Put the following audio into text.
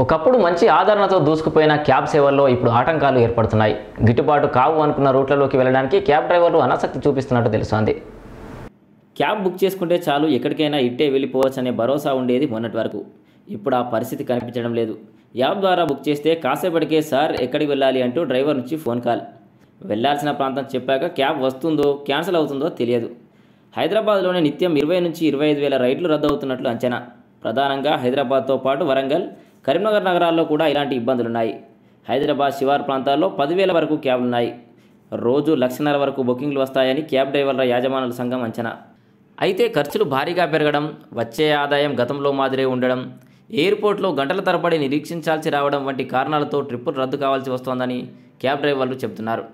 ఒకప్పుడు మంచి ఆదరణతో దూసుకుపోయిన క్యాబ్ సేవల్లో ఇప్పుడు ఆటంకాలు ఏర్పడుతున్నాయి గిట్టుబాటు కావు అనుకున్న రూట్లలోకి వెళ్ళడానికి క్యాబ్ డ్రైవర్లు అనాసక్తి చూపిస్తున్నట్టు తెలుస్తోంది క్యాబ్ బుక్ చేసుకుంటే చాలు ఎక్కడికైనా ఇట్టే వెళ్ళిపోవచ్చనే భరోసా ఉండేది మొన్నటి వరకు ఇప్పుడు ఆ పరిస్థితి కనిపించడం లేదు యాప్ ద్వారా బుక్ చేస్తే కాసేపటికే సార్ ఎక్కడికి వెళ్ళాలి అంటూ డ్రైవర్ నుంచి ఫోన్ కాల్ వెళ్లాల్సిన ప్రాంతం చెప్పాక క్యాబ్ వస్తుందో క్యాన్సిల్ అవుతుందో తెలియదు హైదరాబాద్లోనే నిత్యం ఇరవై నుంచి ఇరవై ఐదు వేల రద్దు అవుతున్నట్లు అంచనా ప్రధానంగా హైదరాబాద్తో పాటు వరంగల్ కరీంనగర్ నగరాల్లో కూడా ఇలాంటి ఇబ్బందులున్నాయి హైదరాబాద్ శివారు ప్రాంతాల్లో పదివేల వరకు క్యాబ్లున్నాయి రోజు లక్షన్నర వరకు బుకింగ్లు వస్తాయని క్యాబ్ డ్రైవర్ల యాజమానుల సంఘం అంచనా అయితే ఖర్చులు భారీగా పెరగడం వచ్చే ఆదాయం గతంలో మాదిరే ఉండడం ఎయిర్పోర్ట్లో గంటల తరబడి నిరీక్షించాల్సి రావడం వంటి కారణాలతో ట్రిప్పులు రద్దు కావాల్సి వస్తోందని క్యాబ్ డ్రైవర్లు చెబుతున్నారు